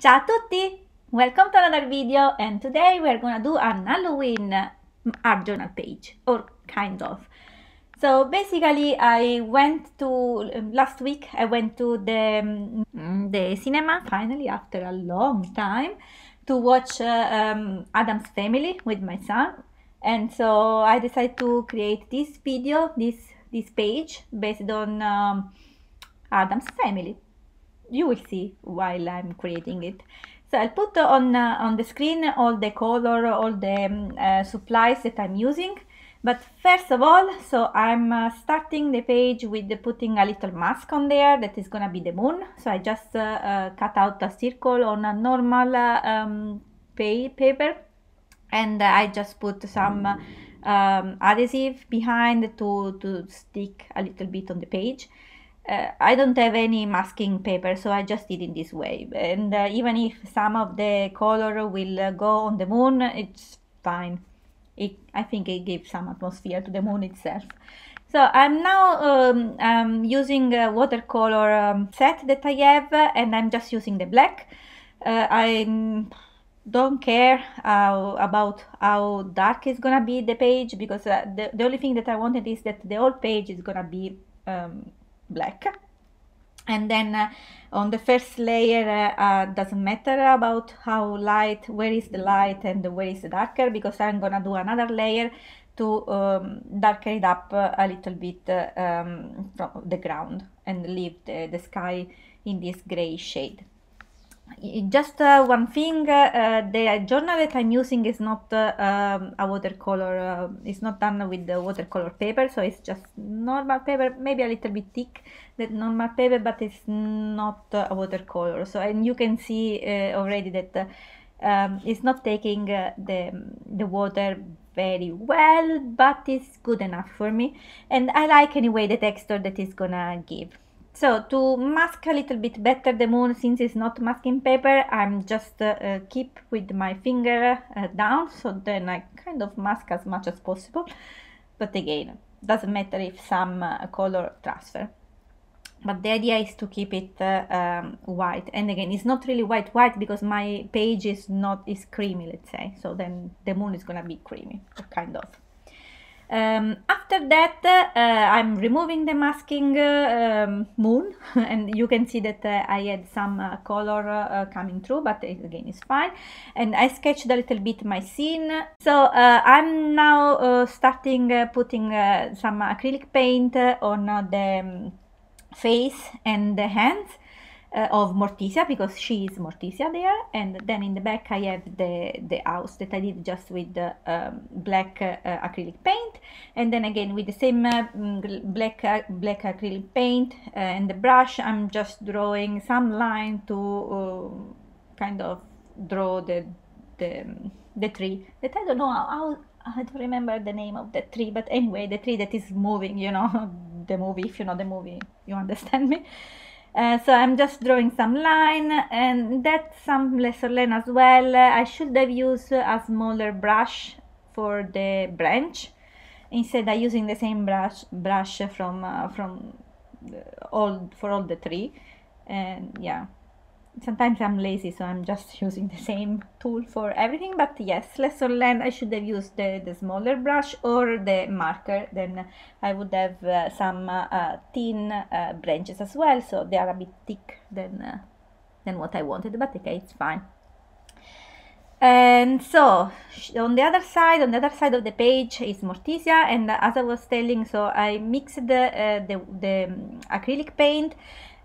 Ciao a tutti! Welcome to another video and today we're gonna do an Halloween mm, art journal page or kind of. So basically I went to, um, last week I went to the, mm, the cinema finally after a long time to watch uh, um, Adam's Family with my son and so I decided to create this video, this, this page based on um, Adam's Family you will see while I'm creating it. So I'll put on, uh, on the screen all the color, all the um, uh, supplies that I'm using. But first of all, so I'm uh, starting the page with the putting a little mask on there that is gonna be the moon. So I just uh, uh, cut out a circle on a normal uh, um, pay paper and I just put some um, adhesive behind to, to stick a little bit on the page uh, I don't have any masking paper, so I just did in this way. And uh, even if some of the color will uh, go on the moon, it's fine. It, I think it gives some atmosphere to the moon itself. So I'm now um, using a watercolor um, set that I have, and I'm just using the black. Uh, I don't care about how dark is gonna be the page because uh, the, the only thing that I wanted is that the whole page is gonna be um, black and then uh, on the first layer uh, uh, doesn't matter about how light where is the light and where is the darker because I'm gonna do another layer to um, darken it up a little bit uh, um, from the ground and leave the, the sky in this gray shade just uh, one thing uh, uh, the journal that i'm using is not uh, um, a watercolor uh, it's not done with the watercolor paper so it's just normal paper maybe a little bit thick than normal paper but it's not uh, a watercolor so and you can see already that um, it's not taking the the water very well but it's good enough for me and i like anyway the texture that it's gonna give so to mask a little bit better the moon, since it's not masking paper, I'm just uh, keep with my finger uh, down, so then I kind of mask as much as possible. But again, doesn't matter if some uh, color transfer. But the idea is to keep it uh, um, white. And again, it's not really white white because my page is not is creamy, let's say. So then the moon is gonna be creamy, kind of. Um, after that, uh, I'm removing the masking uh, um, moon and you can see that uh, I had some uh, color uh, coming through, but it, again, it's fine. And I sketched a little bit my scene. So uh, I'm now starting putting some acrylic paint on the um, face and the hands uh, of Morticia because she is Morticia there and then in the back I have the, the house that I did just with the um, black uh, acrylic paint and then again with the same uh, black, black acrylic paint and the brush I'm just drawing some line to kind of draw the, the, the tree that I don't know how, I don't remember the name of the tree but anyway the tree that is moving you know the movie if you know the movie you understand me uh, so I'm just drawing some line and that's some lesser line as well I should have used a smaller brush for the branch instead of using the same brush brush from uh, from all for all the three and yeah sometimes I'm lazy, so I'm just using the same tool for everything. But yes, lesson learned, I should have used the, the smaller brush or the marker. Then I would have uh, some uh, uh thin uh, branches as well, so they are a bit thick than, uh, than what I wanted. But okay, it's fine. And so on the other side, on the other side of the page is Morticia. And as I was telling, so I mixed the, uh, the, the um, acrylic paint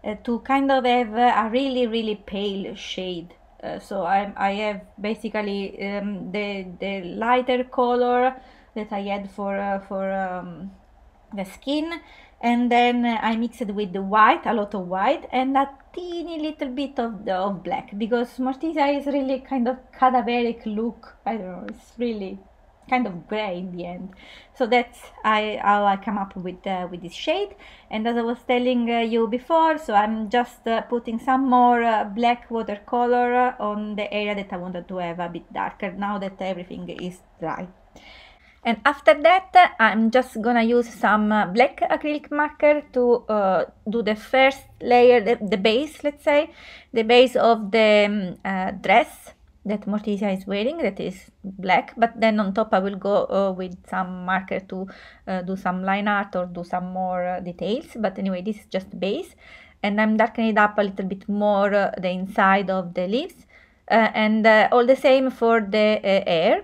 uh, to kind of have a really really pale shade uh, so I, I have basically um, the, the lighter color that I had for, uh, for um, the skin and then uh, I mixed it with the white, a lot of white, and a teeny little bit of, of black because Morticia is really kind of cadaveric look. I don't know, it's really kind of gray in the end so that's I, how I come up with uh, with this shade and as I was telling uh, you before so I'm just uh, putting some more uh, black watercolor on the area that I wanted to have a bit darker now that everything is dry and after that uh, I'm just gonna use some uh, black acrylic marker to do the first layer the, the, base let's say the base of the um, dress that Morticia is wearing that is black but then on top I will go uh, with some marker to uh, do some line art or do some more uh, details but anyway this is just base and I'm darkening it up a little bit more uh, the inside of the leaves uh, and uh, all the same for the air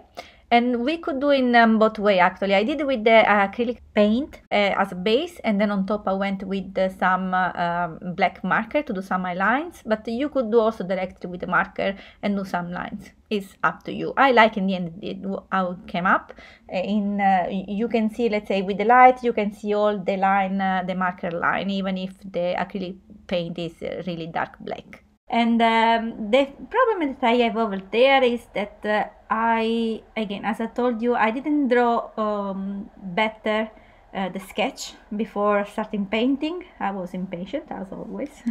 and we could do in um, both way actually i did with the uh, acrylic paint uh, as a base and then on top i went with uh, some uh, um, black marker to do some lines but you could do also directly with the marker and do some lines it's up to you i like in the end it, how it came up uh, in uh, you can see let's say with the light you can see all the line the marker line even if the acrylic paint is really dark black and um, the problem that I have over there is that uh, I, again, as I told you, I didn't draw um, better uh, the sketch before starting painting. I was impatient as always.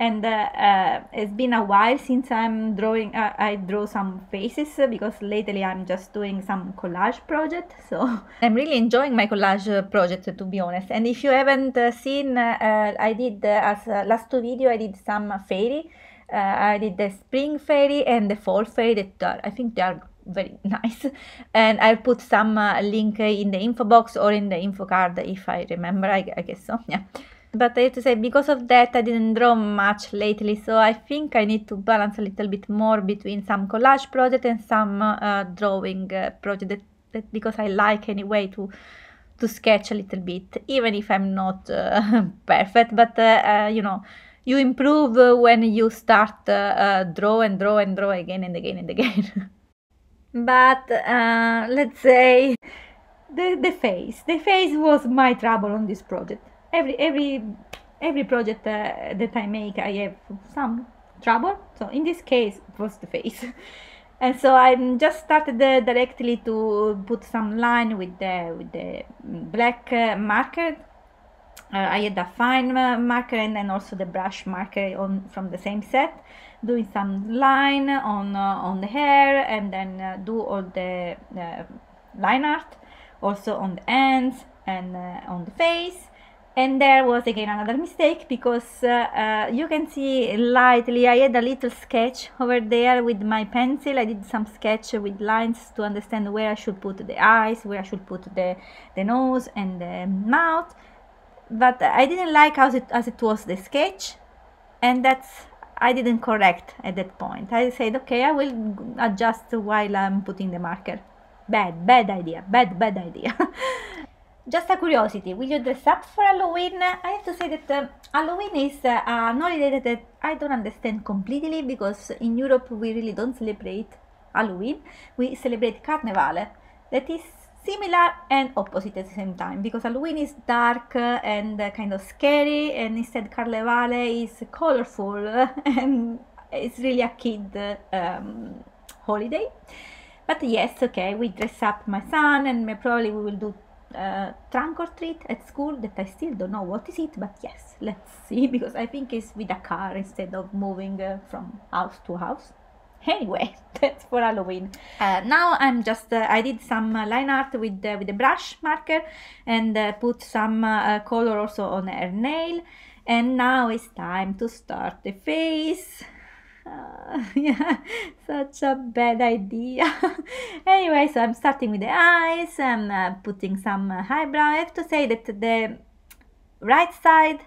and uh, uh, it's been a while since I'm drawing, uh, I draw some faces uh, because lately I'm just doing some collage project. So I'm really enjoying my collage project to be honest. And if you haven't seen, I did as last two video, I did some fairy uh, I did the spring fairy and the fall fairy that are, I think they are very nice and I'll put some uh, link uh, in the info box or in the info card if I remember I, I guess so yeah but I have to say because of that I didn't draw much lately so I think I need to balance a little bit more between some collage project and some uh, drawing uh, project that, that, because I like anyway to to sketch a little bit even if I'm not uh, perfect but uh, uh, you know you improve when you start uh, draw and draw and draw again and again and again. but uh, let's say the, the face. The face was my trouble on this project. Every every every project uh, that I make, I have some trouble. So in this case, it was the face. and so I just started uh, directly to put some line with the with the black uh, marker uh, I had a fine uh, marker and then also the brush marker on from the same set doing some line on uh, on the hair and then do all the line art also on the ends and on the face and there was again another mistake because uh, uh, you can see lightly I had a little sketch over there with my pencil I did some sketch with lines to understand where I should put the eyes where I should put the, the nose and the mouth but I didn't like how it as it was the sketch and that's I didn't correct at that point I said okay I will adjust while I'm putting the marker bad bad idea bad bad idea just a curiosity will you dress up for Halloween I have to say that uh, Halloween is uh, holiday that I don't understand completely because in Europe we really don't celebrate Halloween we celebrate Carnival that is similar and opposite at the same time because Halloween is dark and kind of scary and instead Carnevale is colorful and it's really a kid um, holiday but yes okay we dress up my son and probably we will do uh, trunk or treat at school that I still don't know what is it but yes let's see because I think it's with a car instead of moving uh, from house to house anyway that's for halloween uh, now i'm just uh, i did some uh, line art with with the brush marker and uh, put some uh, uh, color also on her nail and now it's time to start the face yeah such a bad idea anyway so i'm starting with the eyes i'm putting some eyebrow i have to say that the right side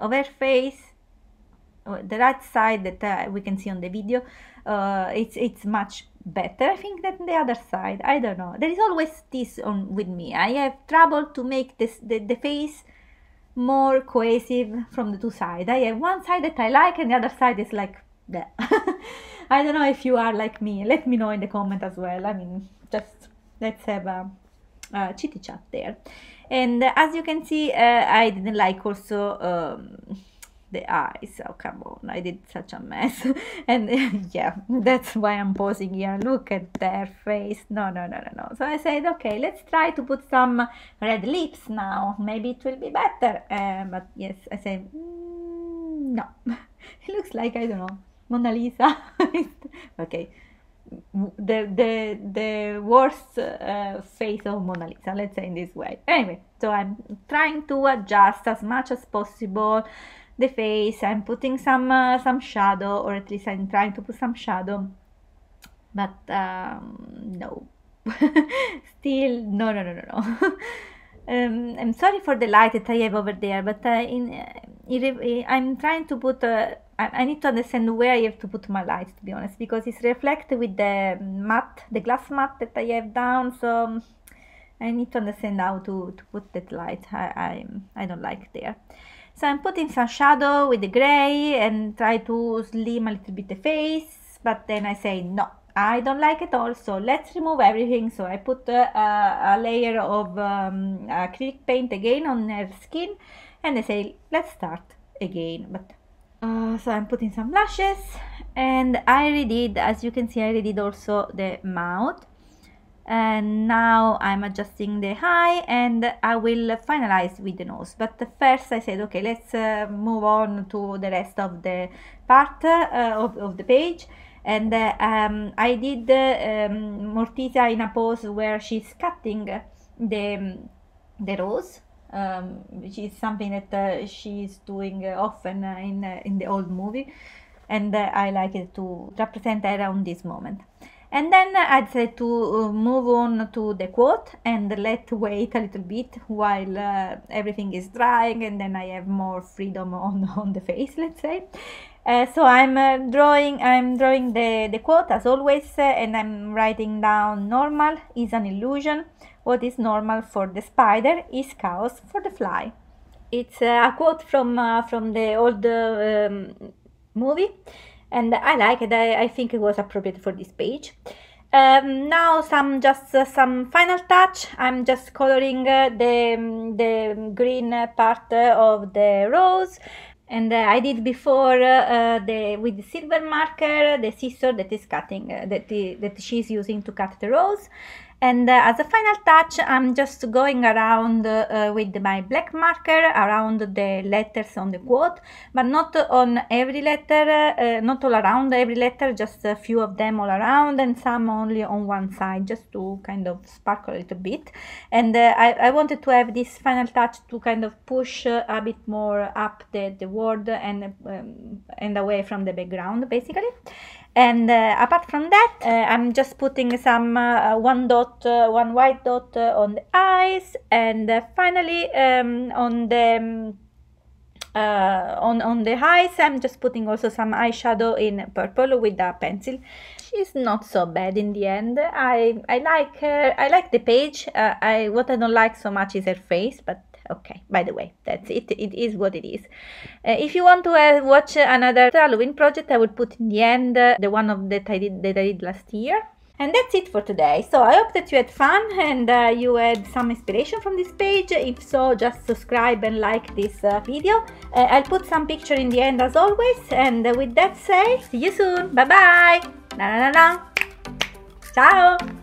of her face uh, the right side that uh, we can see on the video uh, it's it's much better I think than the other side I don't know there is always this on with me I have trouble to make this the, the face more cohesive from the two sides I have one side that I like and the other side is like that I don't know if you are like me let me know in the comment as well I mean just let's have a, a chitty chat there and as you can see uh, I didn't like also um, the eyes. Oh, come on, I did such a mess. and yeah, that's why I'm pausing here. Look at their face. No, no, no, no, no. So I said, okay, let's try to put some red lips now. Maybe it will be better. Uh, but yes, I said, mm, no. it looks like, I don't know, Mona Lisa. okay. The, the the worst uh, face of Mona Lisa, let's say in this way. Anyway, so I'm trying to adjust as much as possible the face i'm putting some uh, some shadow or at least i'm trying to put some shadow but um, no still no no no no no Um, I'm sorry for the light that I have over there, but uh, in, uh, eh, I'm trying to put. Uh, I, I, need to understand where I have to put my light, to be honest, because it's reflected with the mat, the glass mat that I have down. So um, I need to understand how to, to put that light. I, I I don't like there. So I'm putting some shadow with the gray and try to slim a little bit the face, but then I say no, I don't like it all, so let's remove everything. So I put uh, a, layer of um, acrylic paint again on her skin and I say let's start again. But uh, So I'm putting some lashes and I redid, as you can see, I redid also the mouth and now I'm adjusting the high and I will finalize with the nose but first I said okay let's uh, move on to the rest of the part uh, of, of, the page and uh, um, I did uh, um, Morticia in a pose where she's cutting the, the rose um, which is something that uh, she's doing often in, uh, in the old movie and I like it to represent around this moment and then I would say to uh, move on to the quote and let wait a little bit while uh, everything is drying and then I have more freedom on, on the face let's say uh, so I'm uh, drawing I'm drawing the, the quote as always uh, and I'm writing down normal is an illusion what is normal for the spider is chaos for the fly it's uh, a quote from uh, from the old um, movie and I like it. I, I think it was appropriate for this page. Um, now some just uh, some final touch. I'm just coloring uh, the, um, the green part uh, of the rose and uh, I did before uh, uh, the with the silver marker the scissor that is cutting uh, that the, that she is using to cut the rose and uh, as a final touch, I'm just going around uh, with my black marker around the letters on the quote, but not on every letter, uh, not all around every letter, just a few of them all around and some only on one side, just to kind of sparkle a little bit. And uh, I, I, wanted to have this final touch to kind of push a bit more up the, the word and, um, and away from the background, basically and uh, apart from that uh, i'm just putting some uh, one dot uh, one white dot uh, on the eyes and uh, finally um, on the um, on on the eyes i'm just putting also some eyeshadow in purple with a pencil she's not so bad in the end i i like her i like the page i what i don't like so much is her face but Okay, by the way, that's it. It is what it is. Uh, if you want to uh, watch another Halloween project, I would put in the end uh, the one of that I did that I did last year. And that's it for today. So I hope that you had fun and uh, you had some inspiration from this page. If so, just subscribe and like this uh, video. Uh, I'll put some picture in the end as always. And uh, with that said, see you soon. Bye bye. Na na na na. Ciao.